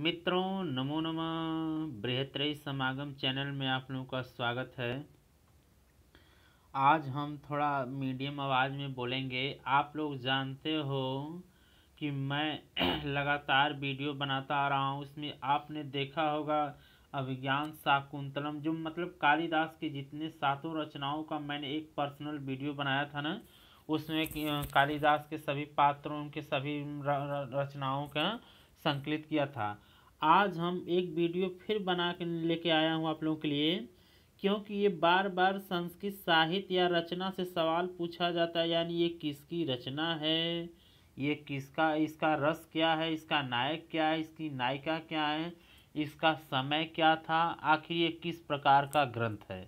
मित्रों नमो नमः बृहत्रयी समागम चैनल में आप लोगों का स्वागत है आज हम थोड़ा मीडियम आवाज़ में बोलेंगे आप लोग जानते हो कि मैं लगातार वीडियो बनाता आ रहा हूँ उसमें आपने देखा होगा अभिज्ञान शाकुंतलम जो मतलब कालिदास के जितने सातों रचनाओं का मैंने एक पर्सनल वीडियो बनाया था ना उसमें कालिदास के सभी पात्रों के सभी रचनाओं का संकलित किया था आज हम एक वीडियो फिर बना के लेके आया हूँ आप लोगों के लिए क्योंकि ये बार बार संस्कृत साहित्य या रचना से सवाल पूछा जाता है यानी ये किसकी रचना है ये किसका इसका रस क्या है इसका नायक क्या है इसकी नायिका क्या है इसका समय क्या था आखिर ये किस प्रकार का ग्रंथ है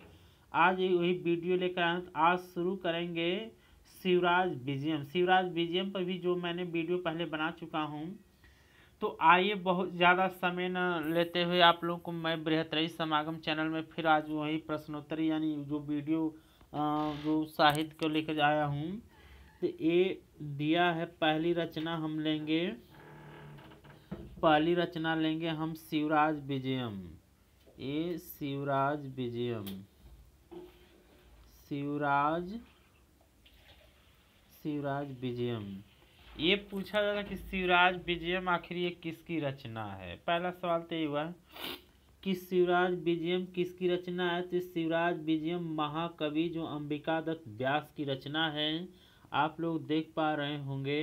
आज वही वीडियो लेकर आए तो आज शुरू करेंगे शिवराज बीजीएम शिवराज बीजीएम पर भी जो मैंने वीडियो पहले बना चुका हूँ तो आइए बहुत ज़्यादा समय न लेते हुए आप लोगों को मैं बृहतरी समागम चैनल में फिर आज वही प्रश्नोत्तरी यानी जो वीडियो जो साहित्य को लेकर आया हूँ तो ये दिया है पहली रचना हम लेंगे पहली रचना लेंगे हम शिवराज विजयम ये शिवराज विजयम शिवराज शिवराज विजयम ये पूछा जाएगा कि शिवराज विजयम आखिर ये किसकी रचना है पहला सवाल तो ये हुआ कि शिवराज विजयम किसकी रचना है तो शिवराज विजयम महाकवि जो अंबिका दत्त व्यास की रचना है आप लोग देख पा रहे होंगे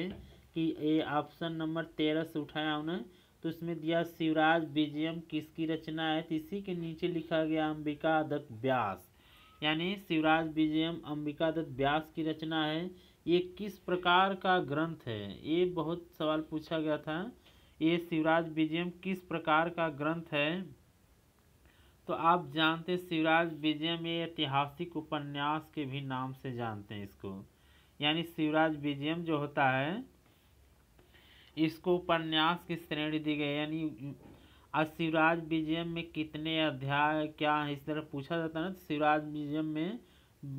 कि ये ऑप्शन नंबर तेरह से उठाया उन्हें तो इसमें दिया शिवराज बीजेम किसकी रचना है तो इसी के नीचे लिखा गया अंबिका दत्त व्यास यानी शिवराज विजयम अंबिका दत्त व्यास की रचना है ये किस प्रकार का ग्रंथ है ये बहुत सवाल पूछा गया था ये शिवराज विजयम किस प्रकार का ग्रंथ है तो आप जानते शिवराज विजयम ये ऐतिहासिक उपन्यास के भी नाम से जानते हैं इसको यानी शिवराज विजयम जो होता है इसको उपन्यास की श्रेणी दी गई यानी आज शिवराज विजयम में कितने अध्याय क्या है इस तरह पूछा जाता है ना तो शिवराज विजयम में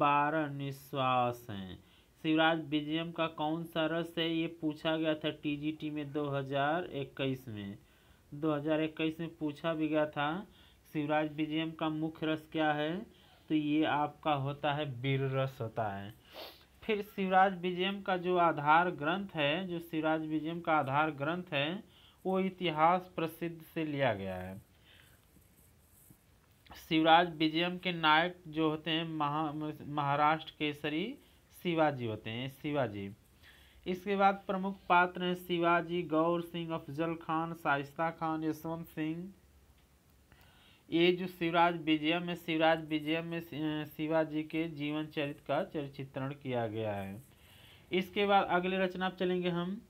बारह निश्वास हैं शिवराज बीजेम का कौन सा रस है ये पूछा गया था टीजीटी में 2021 में 2021 में पूछा भी गया था शिवराज बीजेम का मुख्य रस क्या है तो ये आपका होता है बीर रस होता है फिर शिवराज बीजेम का जो आधार ग्रंथ है जो शिवराज बीजेम का आधार ग्रंथ है वो इतिहास प्रसिद्ध से लिया गया है शिवराज बीजेम के नायक जो होते हैं महा महाराष्ट्र केसरी शिवाजी होते हैं शिवाजी इसके बाद प्रमुख पात्र हैं शिवाजी गौर सिंह अफजल खान साइस्ता खान यशवंत सिंह ये जो शिवराज विजयम है शिवराज विजयम में शिवाजी के जीवन चरित का चरित्रण किया गया है इसके बाद अगले रचना चलेंगे हम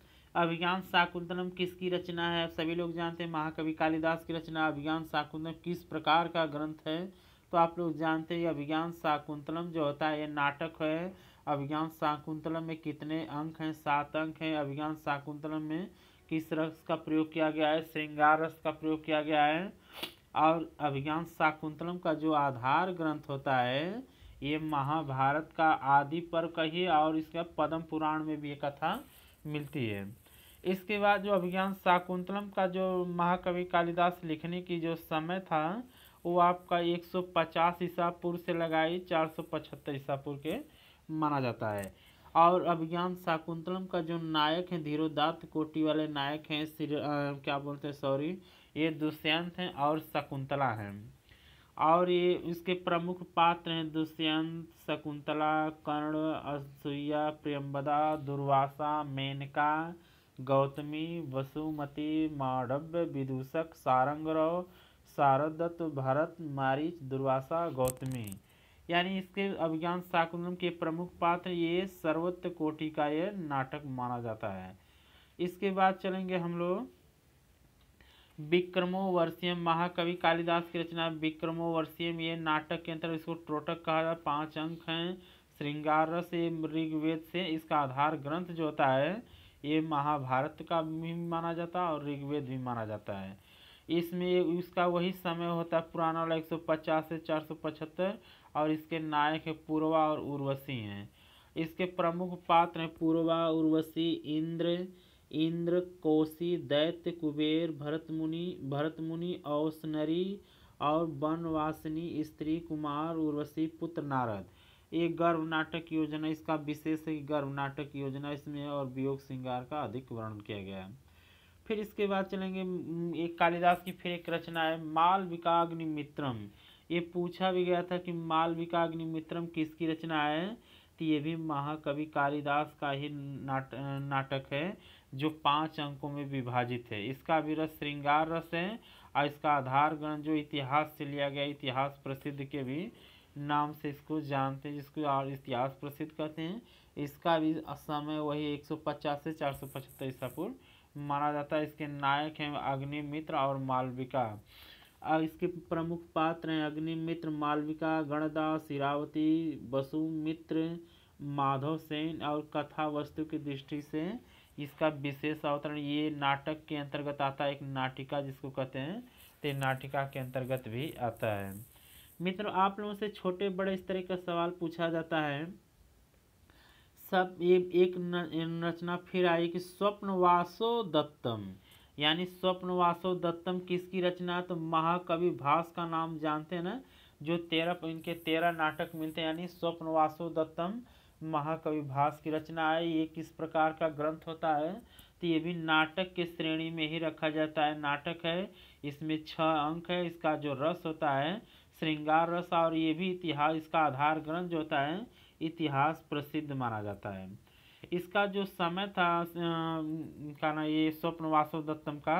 अभिज्ञान शाकुंतलम किसकी रचना है सभी लोग जानते हैं महाकवि कालिदास की रचना अभियान शाकुंतलम किस प्रकार का ग्रंथ है तो आप लोग जानते हैं अभिज्ञान शाकुंतलम जो होता है ये नाटक है अभिज्ञान शाकुंतलम में कितने अंक हैं सात अंक हैं अभिज्ञान शाकुंतलम में किस रस का प्रयोग किया गया है श्रृंगार रस का प्रयोग किया गया है और अभिज्ञान शाकुंतलम का जो आधार ग्रंथ होता है ये महाभारत का आदि पर्व कहिए और इसका पद्म पुराण में भी ये कथा मिलती है इसके बाद जो अभिज्ञान शाकुंतलम का जो महाकवि कालिदास लिखने की जो समय था वो आपका 150 ईसा पूर्व से लगाई 475 ईसा पूर्व के माना जाता है और अभिज्ञान शाकुंतलम का जो नायक हैं धीरोदात्त कोटि वाले नायक हैं श्री क्या बोलते हैं सॉरी ये दुष्यंत हैं और शकुंतला हैं और ये इसके प्रमुख पात्र हैं दुष्यंत शकुंतला कर्ण असुईया प्रियम्बदा दुर्वासा मेनका गौतमी वसुमती माडव्य विदूषक सारंगरव शारदत्त भरत मारीच दुर्वासा गौतमी यानी इसके अभिज्ञान शाकुंतलम के प्रमुख पात्र ये सर्वत्र कोटि का ये नाटक माना जाता है इसके बाद चलेंगे हम लोग विक्रमो वर्षियम महाकवि कालिदास की रचना विक्रमो वर्षियम ये नाटक के अंतर्गत इसको ट्रोटक कहा जाए पांच अंक हैं श्रृंगार ये ऋग्वेद से इसका आधार ग्रंथ जो होता है ये महाभारत का भी माना जाता है और ऋग्वेद भी माना जाता है इसमें उसका वही समय होता है पुराना वाला एक सौ पचास से चार सौ पचहत्तर और इसके नायक है पूर्वा और उर्वशी हैं इसके प्रमुख पात्र हैं पूर्वा उर्वशी इंद्र इंद्र कोशी दैत्य कुबेर भरत मुनि भरत मुनि औसनरी और वनवासिनी स्त्री कुमार उर्वशी पुत्र नारद ये गर्भ नाटक योजना इसका विशेष गर्भ नाटक योजना इसमें और वियोग श्रृंगार का अधिक वर्णन किया गया है फिर इसके बाद चलेंगे एक कालिदास की फिर एक रचना है माल विकाग्नि मित्रम ये पूछा भी गया था कि माल विकाग्नि मित्रम किसकी रचना है तो ये भी महाकवि कालिदास का ही नाट नाटक है जो पांच अंकों में विभाजित है इसका भी रस श्रृंगार रस है और इसका आधार गण जो इतिहास से लिया गया इतिहास प्रसिद्ध के भी नाम से इसको जानते हैं जिसको और इतिहास प्रसिद्ध कहते हैं इसका भी समय वही एक सौ पचास से चार सौ पचहत्तर ईसा पूर्व माना जाता है इसके नायक हैं अग्निमित्र और मालविका इसके प्रमुख पात्र हैं अग्निमित्र मालविका गणदास शीरावती वसुमित्र माधव सेन और कथा वस्तु की दृष्टि से इसका विशेष अवतरण ये नाटक के अंतर्गत आता है एक नाटिका जिसको कहते हैं तो नाटिका के अंतर्गत भी आता है मित्रों आप लोगों से छोटे बड़े इस तरह का सवाल पूछा जाता है सब एक रचना फिर आई कि स्वप्नवासो दत्तम यानी स्वप्नवासो दत्तम किसकी रचना है तो महाकवि भास का नाम जानते हैं ना जो तेरह इनके तेरह नाटक मिलते हैं यानी स्वप्नवासो दत्तम महाकवि भास की रचना है ये किस प्रकार का ग्रंथ होता है तो ये भी नाटक के श्रेणी में ही रखा जाता है नाटक है इसमें छः अंक है इसका जो रस होता है श्रृंगार रस और ये भी इतिहास इसका आधार ग्रंथ जो होता है इतिहास प्रसिद्ध माना जाता है इसका जो समय था क्या ना ये स्वप्न वासव का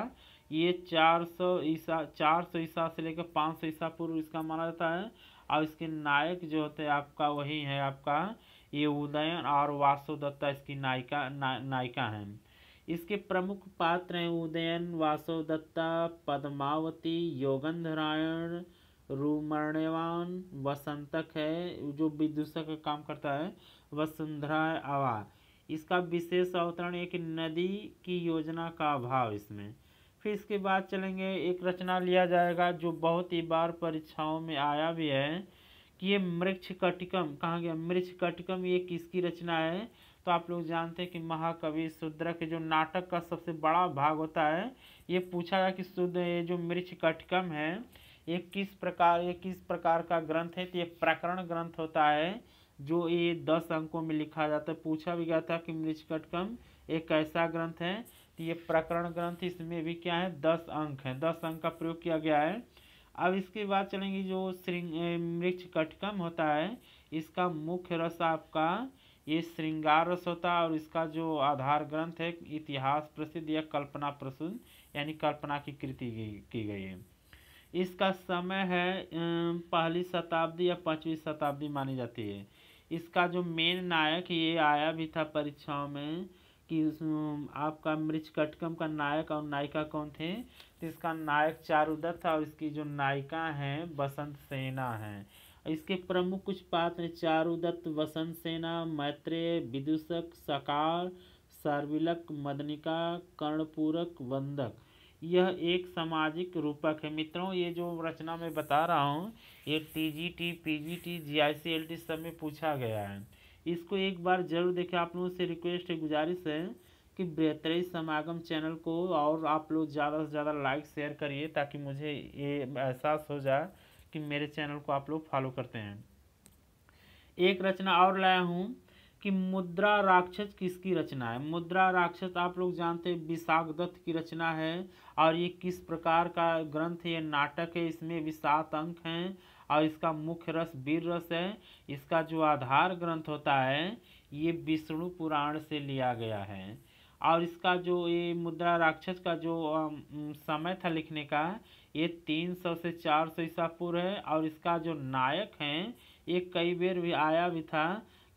ये 400 ईसा 400 ईसा से लेकर 500 ईसा पूर्व इसका माना जाता है और इसके नायक जो होते हैं आपका वही है आपका ये उदयन और वासव इसकी नायिका ना, नायिका हैं इसके प्रमुख पात्र हैं उदयन वासव दत्ता पद्मावती योगंधरायण रूमण्यवान वसंतक है जो विदूषक का काम करता है वसुंधरा आवा इसका विशेष अवतरण एक नदी की योजना का अभाव इसमें फिर इसके बाद चलेंगे एक रचना लिया जाएगा जो बहुत ही बार परीक्षाओं में आया भी है कि ये मृक्ष कटिकम कहा गया मृक्ष कटिकम ये किसकी रचना है तो आप लोग जानते हैं कि महाकवि शूद्र के जो नाटक का सबसे बड़ा भाग होता है ये पूछा गया कि शुद्ध ये जो मृक्ष कटिकम है ये किस प्रकार ये किस प्रकार का ग्रंथ है तो ये प्रकरण ग्रंथ होता है जो ये दस अंकों में लिखा जाता है पूछा भी गया था कि मृचकटकम एक ऐसा ग्रंथ है तो ये प्रकरण ग्रंथ इसमें भी क्या है दस अंक है दस अंक का प्रयोग किया गया है अब इसके बाद चलेंगे जो श्रृंग मृक्ष कटकम होता है इसका मुख्य रस आपका ये श्रृंगार रस होता है और इसका जो आधार ग्रंथ है इतिहास प्रसिद्ध या कल्पना प्रसिद्ध यानी कल्पना की कृति की गई है इसका समय है पहली शताब्दी या पाँचवीं शताब्दी मानी जाती है इसका जो मेन नायक ये आया भी था परीक्षाओं में कि आपका मृचकटकम का नायक और नायिका कौन थे तो इसका नायक चारुदत्त था और इसकी जो नायिका हैं बसंत सेना हैं इसके प्रमुख कुछ पात्र चारुदत्त वसंत सेना मैत्रेय विदूषक सकार सार्विलक मदनिका कर्णपूरक वंदक यह एक सामाजिक रूपक है मित्रों ये जो रचना मैं बता रहा हूँ ये T G T P G T G I C L T सब में पूछा गया है इसको एक बार जरूर देखें आप लोगों से रिक्वेस्ट है गुजारिश है कि बेहतरीन समागम चैनल को और आप लोग ज़्यादा से ज़्यादा लाइक शेयर करिए ताकि मुझे ये एहसास हो जाए कि मेरे चैनल को आप लोग फॉलो करते हैं एक रचना और लाया हूँ कि मुद्रा राक्षस किसकी रचना है मुद्रा राक्षस आप लोग जानते हैं विशाखदत्त की रचना है और ये किस प्रकार का ग्रंथ है नाटक है इसमें भी सात अंक हैं और इसका मुख्य रस वीर रस है इसका जो आधार ग्रंथ होता है ये विष्णु पुराण से लिया गया है और इसका जो ये मुद्रा राक्षस का जो समय था लिखने का ये तीन सौ से चार सौ ईसा पूर्व है और इसका जो नायक हैं ये कई बार भी आया भी था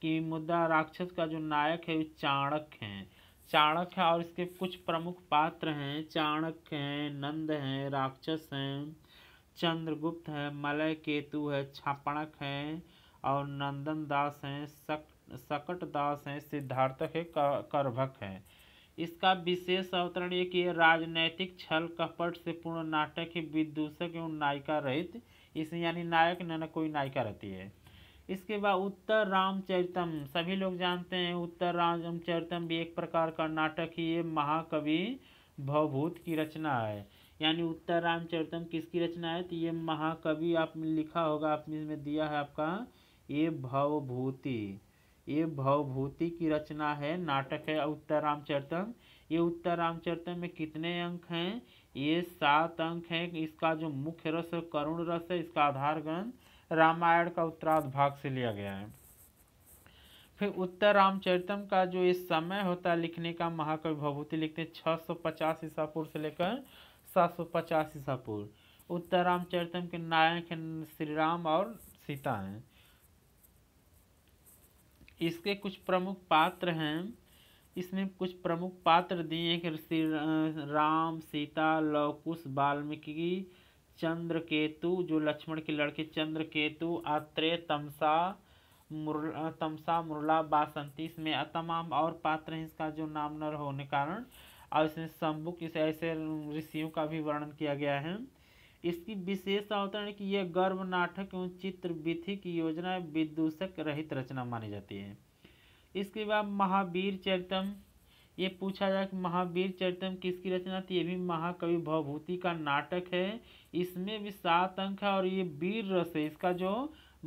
कि मुद्दा राक्षस का जो नायक है वो चाणक्य हैं चाणक्य है और इसके कुछ प्रमुख पात्र हैं चाणक्य हैं नंद हैं राक्षस हैं चंद्रगुप्त है मलय केतु है छापणक हैं और नंदन दास हैं सक सकट दास हैं सिद्धार्थक है करभक है इसका विशेष अवतरण ये कि राजनैतिक छल कपट से पूर्ण नाटक ही विदूषक एवं नायिका रहित इसमें यानी नायक न कोई नायिका रहती है इसके बाद उत्तर रामचरितम सभी लोग जानते हैं उत्तर रामचरितम भी एक प्रकार का नाटक ही ये महाकवि भवभूत की रचना है यानी उत्तर रामचरितम किसकी रचना है तो ये महाकवि आपने लिखा होगा आपने इसमें दिया है आपका ये भवभूति ये भवभूति की रचना है नाटक है उत्तर रामचरितम ये उत्तर रामचरितम में कितने अंक हैं ये सात अंक हैं इसका जो मुख्य रस है करुण रस है इसका आधार ग्रंथ रामायण का उत्तराध भाग से लिया गया है फिर उत्तर रामचरितम का जो इस समय होता है लिखने का महाकवि भवभूति लिखते हैं छः सौ पचास ईसा पूर्व से लेकर सात सौ पचास ईसा पूर्व उत्तर रामचरितम के नायक श्री राम और सीता हैं इसके कुछ प्रमुख पात्र हैं इसमें कुछ प्रमुख पात्र दिए हैं कि श्री राम सीता लवकुश वाल्मीकि चंद्रकेतु जो लक्ष्मण के लड़के चंद्रकेतु आत्रे तमसा मुरला तमसा मुरला बासंती इसमें तमाम और पात्र हैं इसका जो नाम न होने कारण और इसमें शंबुक इस ऐसे ऋषियों का भी वर्णन किया गया है इसकी विशेष अवतरण की यह गर्भ नाटक एवं चित्र विधि की योजना विदूषक रहित रचना मानी जाती है इसके बाद महावीर चरितम ये पूछा जाए कि महावीर चरितम किसकी रचना थी ये भी महाकवि भवभूति का नाटक है इसमें भी सात अंक है और ये वीर रस है इसका जो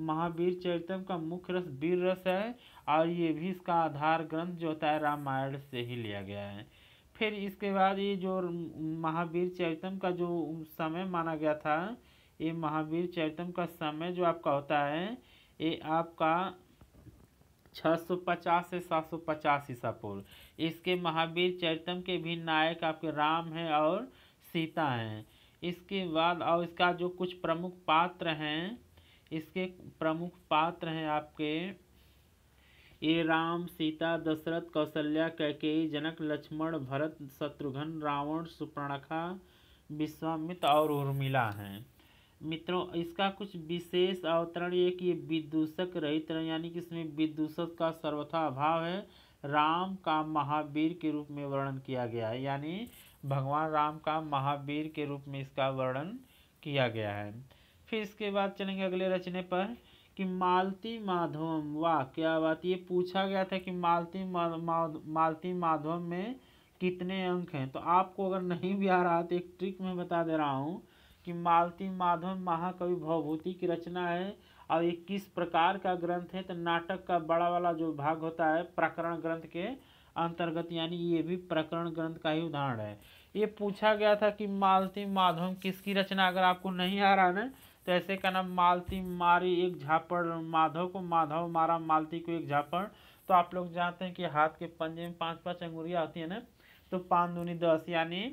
महावीर चरितम का मुख्य रस वीर रस है और ये भी इसका आधार ग्रंथ जो होता है रामायण से ही लिया गया है फिर इसके बाद ये जो महावीर चरितम का जो समय माना गया था ये महावीर चरितम का समय जो आपका होता है ये आपका 650 से 750 ईसा पूर्व इसके महावीर चरितम के भी नायक आपके राम हैं और सीता हैं इसके बाद और इसका जो कुछ प्रमुख पात्र हैं इसके प्रमुख पात्र हैं आपके ये राम सीता दशरथ कौशल्या कैके जनक लक्ष्मण भरत शत्रुघ्न रावण सुपर्णखा विश्वामित्र और उर्मिला हैं मित्रों इसका कुछ विशेष अवतरण ये कि ये विदूषक रहित यानी कि इसमें विदूषक का सर्वथा अभाव है राम का महावीर के रूप में वर्णन किया गया है यानी भगवान राम का महावीर के रूप में इसका वर्णन किया गया है फिर इसके बाद चलेंगे अगले रचने पर कि मालती माधवम वाह क्या बात ये पूछा गया था कि मालती मा, मा, मालती माधवम में कितने अंक हैं तो आपको अगर नहीं भी आ रहा तो एक ट्रिक में बता दे रहा हूँ कि मालती माधवम महाकवि भवभूति की रचना है और ये किस प्रकार का ग्रंथ है तो नाटक का बड़ा वाला जो भाग होता है प्रकरण ग्रंथ के अंतर्गत यानी ये भी प्रकरण ग्रंथ का ही उदाहरण है ये पूछा गया था कि मालती माधवम किसकी रचना अगर आपको नहीं आ रहा ना तो ऐसे का नाम मालती मारी एक झापड़ माधव को माधव मारा मालती को एक झापड़ तो आप लोग जानते हैं कि हाथ के पंजे में पांच पांच अंगुरियाँ होती है ना तो पाँच दूनी दस यानी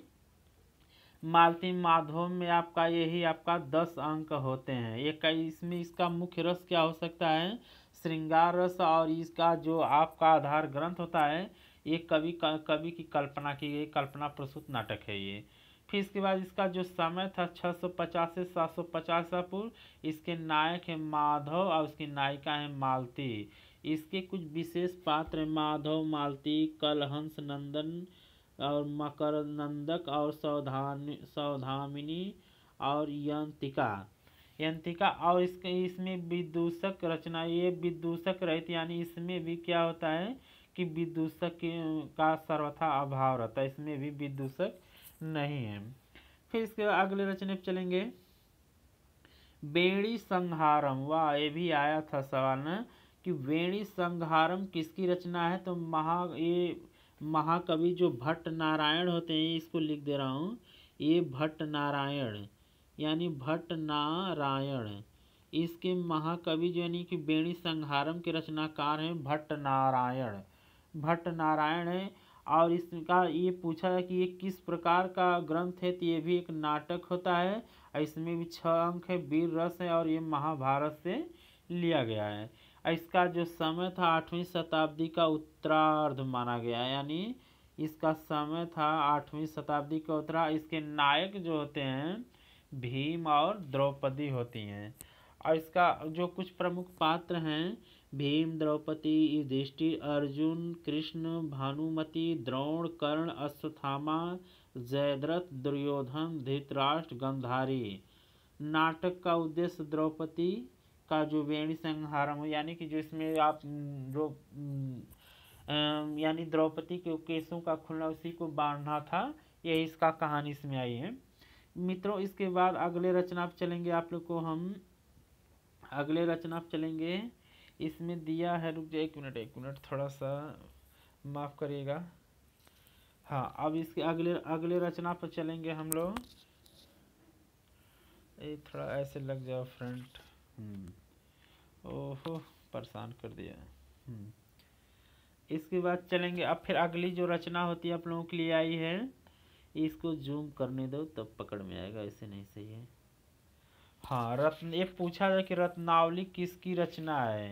मालती माधव में आपका यही आपका दस अंक होते हैं एक इसमें इसका मुख्य रस क्या हो सकता है श्रृंगार रस और इसका जो आपका आधार ग्रंथ होता है ये कवि कवि की कल्पना की गई कल्पना प्रसूत नाटक है ये फिर इसके बाद इसका जो समय था 650 से 750 सौ पूर्व इसके नायक है माधव और उसकी नायिका है मालती इसके कुछ विशेष पात्र माधव मालती कलहंस नंदन और मकर नंदक और सौधानी सौधामिनी और यंतिका यंतिका और इसके इसमें विदूषक रचना ये विदूषक रहित यानी इसमें भी क्या होता है कि विदूषक का सर्वथा अभाव रहता है इसमें भी विदूषक नहीं है फिर इसके अगले रचने पर चलेंगे बेणी संहारम वाह ये भी आया था सवाल न कि वेणी संहारम किसकी रचना है तो महा ये महाकवि जो भट्ट नारायण होते हैं इसको लिख दे रहा हूँ ये भट्ट नारायण यानी भट्ट नारायण इसके महाकवि जो यानी कि बेणी संहारम के रचनाकार हैं भट्ट नारायण भट्ट नारायण है और इसका ये पूछा है कि ये किस प्रकार का ग्रंथ है तो ये भी एक नाटक होता है इसमें भी छः अंक है वीर रस है और ये महाभारत से लिया गया है इसका जो समय था आठवीं शताब्दी का उत्तरार्ध माना गया यानी इसका समय था आठवीं शताब्दी का उत्तरा इसके नायक जो होते हैं भीम और द्रौपदी होती हैं और इसका जो कुछ प्रमुख पात्र हैं भीम द्रौपदी युधिष्ठि अर्जुन कृष्ण भानुमति द्रोण कर्ण अश्वत्थामा जयद्रथ दुर्योधन धृतराष्ट्र गंधारी नाटक का उद्देश्य द्रौपदी का जो वेणी संहारम यानी कि जो इसमें आप जो यानी द्रौपदी के केसों का खुलना उसी को बांधना था यही इसका कहानी इसमें आई है मित्रों इसके बाद अगले रचना पर चलेंगे आप लोग को हम अगले रचना पर चलेंगे इसमें दिया है रुक जाए एक मिनट एक मिनट थोड़ा सा माफ़ करिएगा हाँ अब इसके अगले अगले रचना पर चलेंगे हम लोग ये थोड़ा ऐसे लग जाओ फ्रंट हम्म। ओहो परेशान कर दिया हम्म। इसके बाद चलेंगे अब फिर अगली जो रचना होती है आप लोगों के लिए आई है इसको जूम करने दो तब पकड़ में आएगा ऐसे नहीं सही है हाँ रत्न ये पूछा जाए कि रत्नावली किसकी रचना है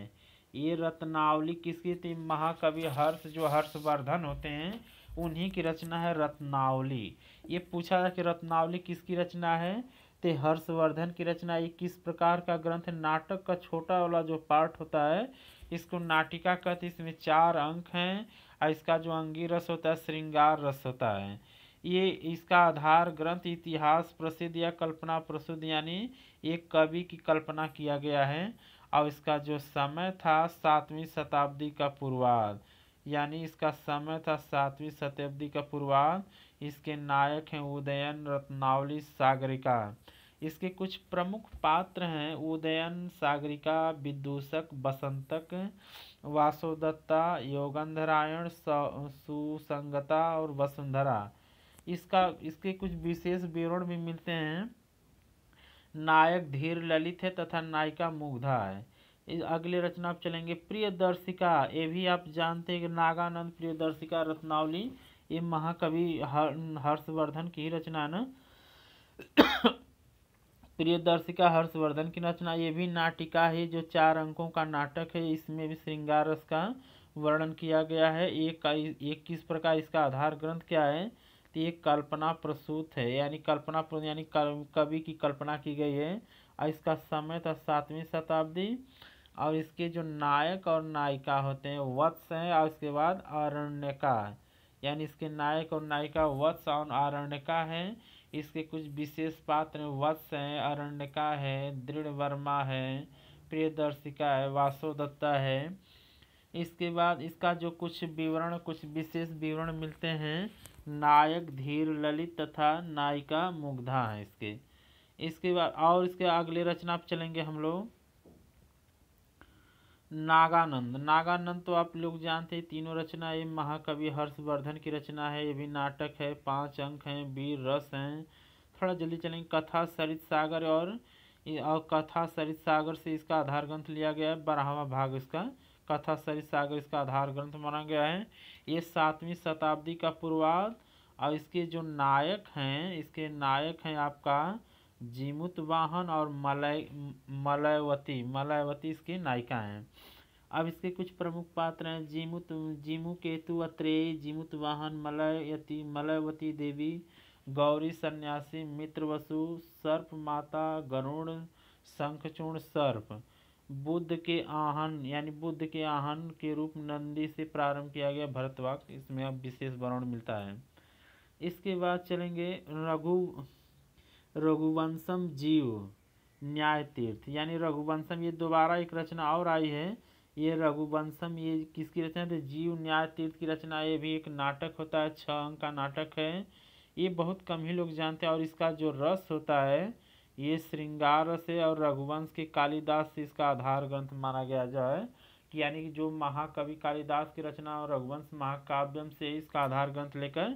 ये रत्नावली किसकी थी महाकवि हर्ष जो हर्षवर्धन होते हैं उन्हीं की रचना है रत्नावली ये पूछा जाए कि रत्नावली किसकी रचना है तो हर्षवर्धन की रचना ये किस प्रकार का ग्रंथ नाटक का छोटा वाला जो पार्ट होता है इसको नाटिका कहते इसमें चार अंक हैं और इसका जो अंगी रस होता है श्रृंगार रस होता है ये इसका आधार ग्रंथ इतिहास प्रसिद्ध या कल्पना प्रसिद्ध यानी एक कवि की कल्पना किया गया है और इसका जो समय था सातवीं शताब्दी का पूर्वाध यानी इसका समय था सातवीं शताब्दी का पूर्वाध इसके नायक हैं उदयन रत्नावली सागरिका इसके कुछ प्रमुख पात्र हैं उदयन सागरिका विदूषक बसंतक वासुदत्ता योगंधरायण सुसंगता और वसुंधरा इसका इसके कुछ विशेष विवरण भी मिलते हैं नायक धीर ललित है तथा नायिका मुग्धा है अगले रचना आप चलेंगे प्रियदर्शिका ये भी आप जानते हैं कि नागानंद प्रियदर्शिका रत्नावली ये महाकवि हर, हर्षवर्धन की रचना न प्रिय प्रियदर्शिका हर्षवर्धन की रचना ये भी नाटिका है जो चार अंकों का नाटक है इसमें भी श्रृंगार रस का वर्णन किया गया है एक का इक्कीस प्रकार इसका आधार ग्रंथ क्या है सकती है कल्पना प्रसूत है यानी कल्पना यानी कवि की कल्पना की गई है और इसका समय था सातवीं शताब्दी और इसके जो नायक और नायिका होते हैं वत्स हैं और इसके बाद अरण्यका यानी इसके नायक और नायिका वत्स और अरण्यका हैं इसके कुछ विशेष पात्र वत्स हैं अरण्यका है दृढ़ वर्मा है प्रियदर्शिका है वासोदत्ता है इसके बाद इसका जो कुछ विवरण कुछ विशेष विवरण मिलते हैं नायक धीर ललित तथा नायिका मुग्धा हैं इसके इसके बाद और इसके अगले रचना आप चलेंगे हम लोग नागानंद नागानंद तो आप लोग जानते हैं तीनों रचना ये महाकवि हर्षवर्धन की रचना है ये भी नाटक है पांच अंक हैं वीर रस हैं थोड़ा जल्दी चलेंगे कथा सरित सागर और और कथा सरित सागर से इसका आधार ग्रंथ लिया गया है बारहवा भाग इसका कथा सरित सागर इसका आधार ग्रंथ माना गया है ये सातवीं शताब्दी का पूर्वाध और इसके जो नायक हैं इसके नायक हैं आपका जीमुत वाहन और मलय मलयवती मलयवती इसके नायिका हैं अब इसके कुछ प्रमुख पात्र हैं जीमुत जीमु केतु अत्रेय जीमुत वाहन मलयती मलयवती देवी गौरी सन्यासी मित्र वसु सर्प माता गरुण शंखचूर्ण सर्प बुद्ध के आहन यानी बुद्ध के आहन के रूप नंदी से प्रारंभ किया गया भरतवाक इसमें अब विशेष वर्ण मिलता है इसके बाद चलेंगे रघु रघुवंशम जीव न्याय तीर्थ यानी रघुवंशम ये दोबारा एक रचना और आई है ये रघुवंशम ये किसकी रचना थी जीव न्याय तीर्थ की रचना ये भी एक नाटक होता है छ अंक का नाटक है ये बहुत कम ही लोग जानते हैं और इसका जो रस होता है ये श्रृंगार से और रघुवंश के कालिदास से इसका आधार ग्रंथ माना गया जाए कि यानी कि जो महाकवि कालिदास की रचना और रघुवंश महाकाव्यम से इसका आधार ग्रंथ लेकर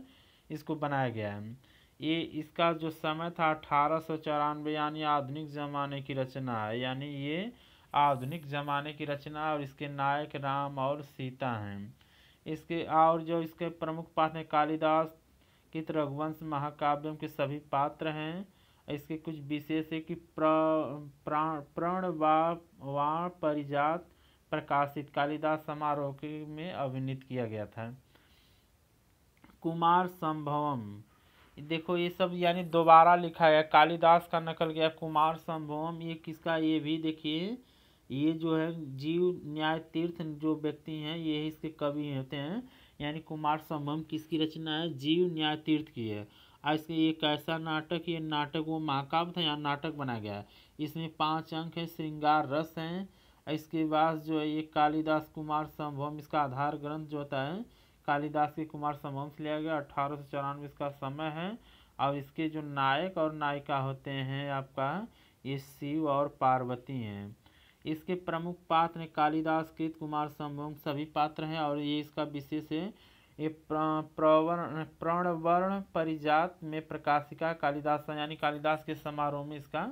इसको बनाया गया है ये इसका जो समय था अठारह सौ चौरानवे यानी आधुनिक ज़माने की रचना है यानी ये आधुनिक ज़माने की रचना और इसके नायक राम और सीता हैं इसके और जो इसके प्रमुख पात्र हैं कालिदास कित रघुवंश महाकाव्यम के सभी पात्र हैं इसके कुछ विशेष है कि प्रण वा, परिजात प्रकाशित कालिदास समारोह के में अभिनीत किया गया था कुमार संभवम देखो ये सब यानी दोबारा लिखा गया कालिदास का नकल गया कुमार संभवम ये किसका ये भी देखिए ये जो है जीव न्याय तीर्थ जो व्यक्ति हैं ये इसके कवि होते हैं यानी कुमार संभवम किसकी रचना है जीव न्याय तीर्थ की है इसके ये कैसा नाटक ये नाटक वो महाकाव्य था यहाँ नाटक बनाया गया है इसमें पाँच अंक है श्रृंगार रस हैं इसके बाद जो है ये कालिदास कुमार संभव इसका आधार ग्रंथ जो होता है कालिदास के कुमार संभव से लिया गया अठारह सौ चौरानवे इसका समय है और इसके जो नायक और नायिका होते हैं आपका ये शिव और पार्वती हैं इसके प्रमुख पात्र कालिदास कृत कुमार संभव सभी पात्र हैं और ये इसका विशेष है ये प्रवर्ण प्रणवर्ण परिजात में प्रकाशिका कालिदास यानी कालिदास के समारोह में इसका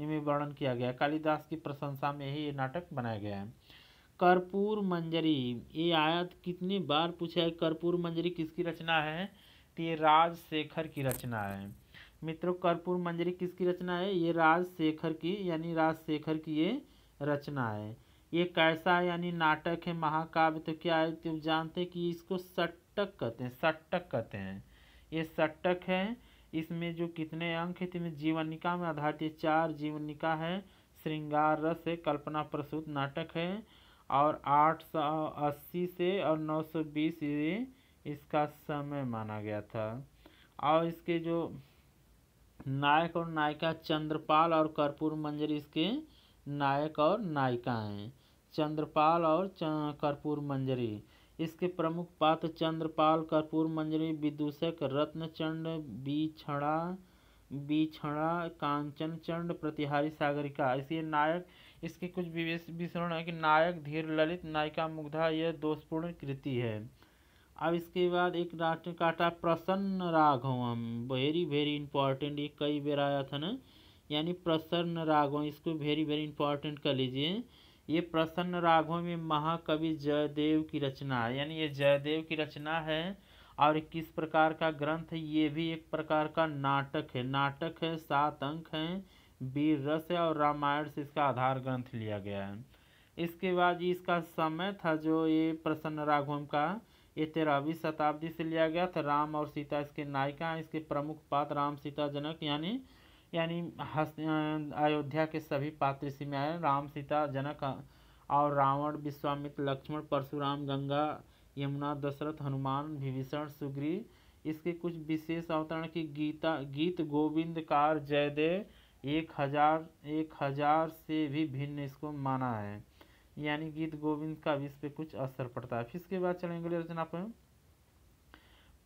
वर्णन किया गया कालिदास की प्रशंसा में ही ये नाटक बनाया गया है कर्पूर मंजरी ये आयत कितनी बार पूछा है कर्पूर मंजरी किसकी रचना है तो ये राजशेखर की रचना है मित्रों कर्पूर मंजरी किसकी रचना है ये राजशेखर की यानी राजशेखर की ये रचना है ये कैसा यानी नाटक है महाकाव्य तो क्या है तो जानते हैं कि इसको सट सट्टक कहते हैं सट्टक कहते हैं ये सट्टक है इसमें जो कितने अंक है तीन जीवनिका में आधारित ये चार जीवनिका है श्रृंगार रस है कल्पना प्रसूत नाटक है और आठ सौ अस्सी से और नौ सौ बीस ये इसका समय माना गया था और इसके जो नायक और नायिका चंद्रपाल और कर्पूर मंजरी इसके नायक और नायिका हैं चंद्रपाल और कर्पूर मंजरी इसके प्रमुख पात्र चंद्रपाल कर्पूर मंजरी विदूषक रत्नचंड बीछड़ा बीछड़ा कांचन चंड प्रतिहारी सागरिका इसलिए नायक इसके कुछ विवरण है कि नायक धीर ललित नायिका मुग्धा यह दोषपूर्ण कृति है अब इसके बाद एक राष्ट्र काटा प्रसन्न राघव वेरी वेरी इंपॉर्टेंट ये कई बार आया था ना यानी प्रसन्न राघव इसको वेरी वेरी इंपॉर्टेंट कर लीजिए ये प्रसन्न रागों में महाकवि जयदेव की रचना है यानी ये जयदेव की रचना है और किस प्रकार का ग्रंथ ये भी एक प्रकार का नाटक है नाटक है सात अंक हैं वीर रस है और रामायण से इसका आधार ग्रंथ लिया गया है इसके बाद इसका समय था जो ये प्रसन्न राघवम का ये तेरहवीं शताब्दी से लिया गया था राम और सीता इसके नायिका इसके प्रमुख पात्र राम सीता जनक यानी यानी अयोध्या के सभी पात्र इसी में आए राम सीता जनक और रावण विश्वामित्र लक्ष्मण परशुराम गंगा यमुना दशरथ हनुमान विभीषण सुग्री इसके कुछ विशेष अवतरण की गीता गीत गोविंद कार जयदेव एक हजार एक हजार से भी भिन्न इसको माना है यानी गीत गोविंद का भी इस पर कुछ असर पड़ता है फिर इसके बाद चलेंगे रचना पर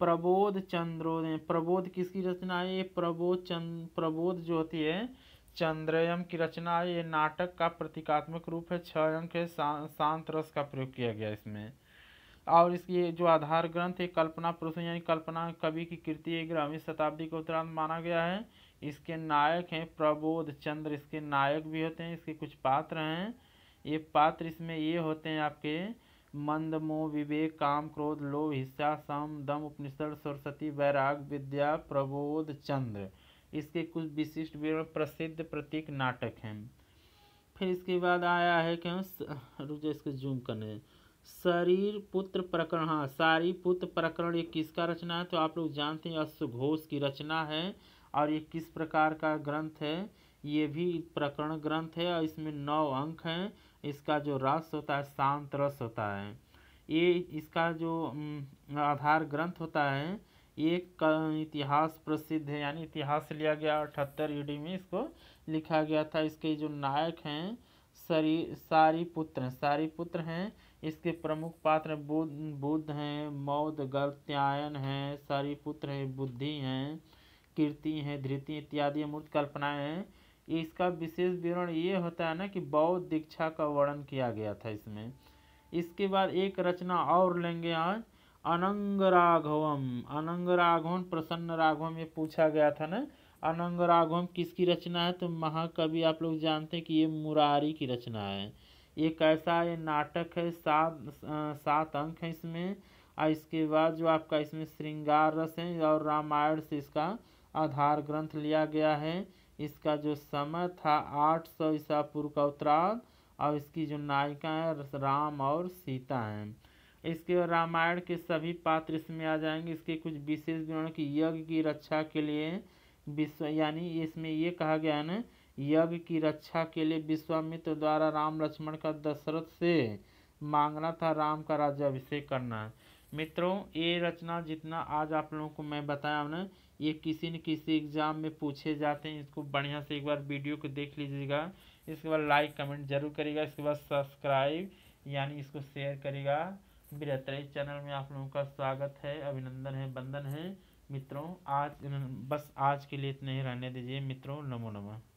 प्रबोध चंद्रोदय प्रबोध किसकी रचना है ये प्रबोध चंद प्रबोध जो होती है चंद्रयम की रचना है ये नाटक का प्रतीकात्मक रूप है छः अंक है सा, शांत रस का प्रयोग किया गया इसमें और इसकी जो आधार ग्रंथ है कल्पना पुरुष यानी कल्पना कवि की कृति है ग्रहवीं शताब्दी के उत्तरांत माना गया है इसके नायक हैं प्रबोध चंद्र इसके नायक भी होते हैं इसके कुछ पात्र हैं ये पात्र इसमें ये होते हैं आपके मंद मोह विवेक काम क्रोध लोभ हिस्सा सम दम उपनिषद सरस्वती वैराग विद्या प्रबोध चंद्र इसके कुछ विशिष्ट विवरण प्रसिद्ध प्रतीक नाटक हैं फिर इसके बाद आया है कि रुक जाए इसको जूम करने शरीर पुत्र प्रकरण हाँ सारी पुत्र प्रकरण ये किसका रचना है तो आप लोग जानते हैं अश्वघोष की रचना है और ये किस प्रकार का ग्रंथ है ये भी प्रकरण ग्रंथ है और इसमें नौ अंक हैं इसका जो रस होता है शांत रस होता है ये इसका जो आधार ग्रंथ होता है ये इतिहास प्रसिद्ध है यानी इतिहास लिया गया अठहत्तर ईडी में इसको लिखा गया था इसके जो नायक हैं सरी सारी पुत्र सारी पुत्र हैं इसके प्रमुख पात्र बुद्ध बुद्ध हैं मौद गर्त्यायन हैं सारी पुत्र हैं बुद्धि हैं कीर्ति हैं धृति इत्यादि मूर्त कल्पनाएँ हैं इसका विशेष विवरण ये होता है ना कि बौद्ध दीक्षा का वर्णन किया गया था इसमें इसके बाद एक रचना और लेंगे आज अनंग राघवम अनंग राघवन प्रसन्न राघवम ये पूछा गया था ना अनंग राघवम किसकी रचना है तो महाकवि आप लोग जानते हैं कि ये मुरारी की रचना है ये कैसा ये नाटक है सात सात अंक है इसमें और इसके बाद जो आपका इसमें श्रृंगार रस है और रामायण से इसका आधार ग्रंथ लिया गया है इसका जो समय था आठ सौ ईसा पूर्व का उत्तरार्ध और इसकी जो नायिका है राम और सीता हैं इसके रामायण के सभी पात्र इसमें आ जाएंगे इसके कुछ विशेष विवरण की यज्ञ की रक्षा के लिए विश्व यानी इसमें ये कहा गया है न यज्ञ की रक्षा के लिए विश्वामित्र द्वारा राम लक्ष्मण का दशरथ से मांगना था राम का राज्य अभिषेक करना मित्रों ये रचना जितना आज आप लोगों को मैं बताया उन्हें ये किसी न किसी एग्ज़ाम में पूछे जाते हैं इसको बढ़िया से एक बार वीडियो को देख लीजिएगा इसके बाद लाइक कमेंट जरूर करेगा इसके बाद सब्सक्राइब यानी इसको शेयर करेगा मेरा चैनल में आप लोगों का स्वागत है अभिनंदन है बंधन है मित्रों आज बस आज के लिए इतने ही रहने दीजिए मित्रों नमो नमः